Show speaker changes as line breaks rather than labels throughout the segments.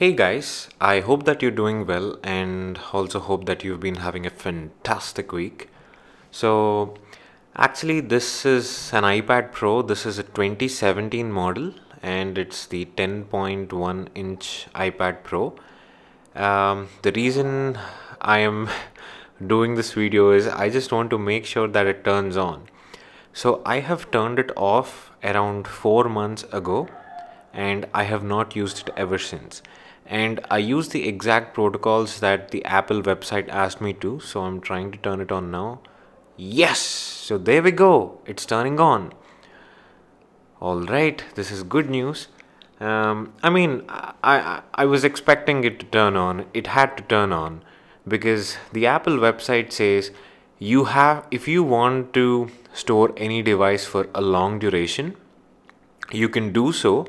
Hey guys, I hope that you're doing well and also hope that you've been having a fantastic week. So, actually, this is an iPad Pro, this is a 2017 model and it's the 10.1 inch iPad Pro. Um, the reason I am doing this video is I just want to make sure that it turns on. So, I have turned it off around 4 months ago and I have not used it ever since. And I use the exact protocols that the Apple website asked me to, so I'm trying to turn it on now. Yes! So there we go, it's turning on. Alright, this is good news. Um, I mean, I, I, I was expecting it to turn on, it had to turn on because the Apple website says you have if you want to store any device for a long duration you can do so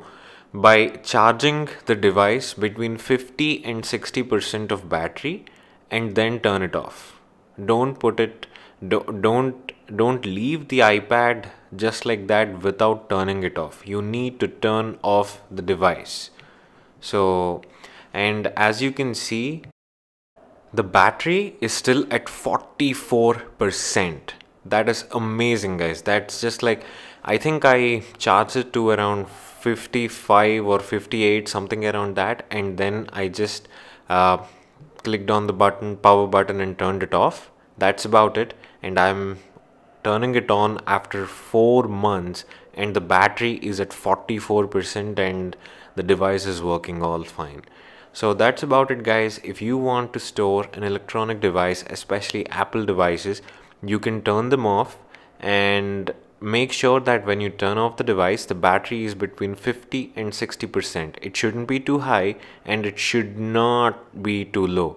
by charging the device between 50 and 60% of battery and then turn it off. Don't put it don't don't leave the iPad just like that without turning it off. You need to turn off the device. So and as you can see the battery is still at 44%. That is amazing guys. That's just like I think I charged it to around 55 or 58 something around that and then I just uh, clicked on the button power button and turned it off that's about it and I'm turning it on after four months and the battery is at 44% and the device is working all fine so that's about it guys if you want to store an electronic device especially Apple devices you can turn them off and make sure that when you turn off the device the battery is between 50 and 60 percent it shouldn't be too high and it should not be too low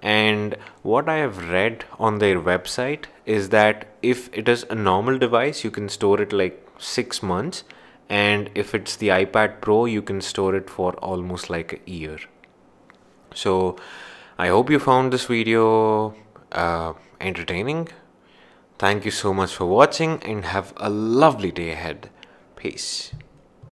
and what i have read on their website is that if it is a normal device you can store it like six months and if it's the ipad pro you can store it for almost like a year so i hope you found this video uh, entertaining Thank you so much for watching and have a lovely day ahead. Peace.